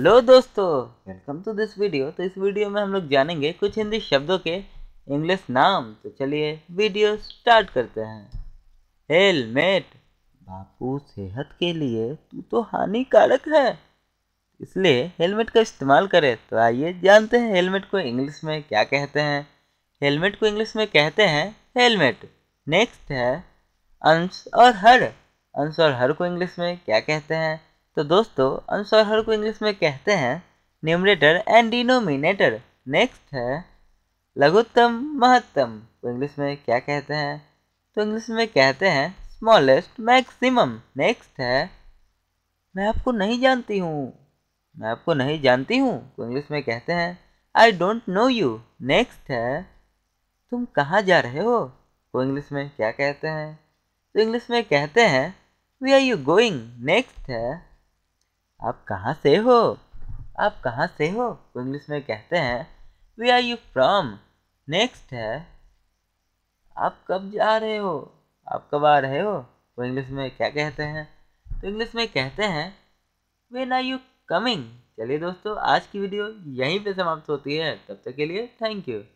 hello दोस्तों welcome to this video तो इस वीडियो में हम लोग जानेंगे कुछ हिंदी शब्दों के इंग्लिश नाम तो चलिए वीडियो स्टार्ट करते हैं हेलमेट बापू सेहत के लिए तू तो हानिकारक है इसलिए हेलमेट का इस्तेमाल करें तो आइए जानते हैं हेलमेट को इंग्लिश में क्या कहते हैं हेलमेट को इंग्लिश में कहते हैं हेलमेट नेक्स्ट है अंश और हर अंश और हर को इंग्लिश में क्या कहते हैं तो दोस्तों अनुसार को इंग्लिश में कहते हैं न्यूमरेटर एंड डिनोमिनेटर नेक्स्ट है लघुत्तम महत्तम को तो इंग्लिश में क्या कहते हैं तो इंग्लिश में कहते हैं स्मॉलेस्ट मैक्सिमम नेक्स्ट है मैं आपको नहीं जानती हूँ मैं आपको नहीं जानती हूँ को तो इंग्लिश में कहते हैं I don't know you next है तुम कहाँ जा रहे हो को तो इंग्लिश में क्या कहते हैं तो इंग्लिश में कहते हैं where are you going next है आप कहाँ से हो आप कहाँ से हो तो इंग्लिश में कहते हैं where are you from next है आप कब जा रहे हो आप कब आ रहे हो तो इंग्लिश में क्या कहते हैं तो इंग्लिश में कहते हैं वेन आर यू कमिंग चलिए दोस्तों आज की वीडियो यहीं पे समाप्त होती है तब तक के लिए थैंक यू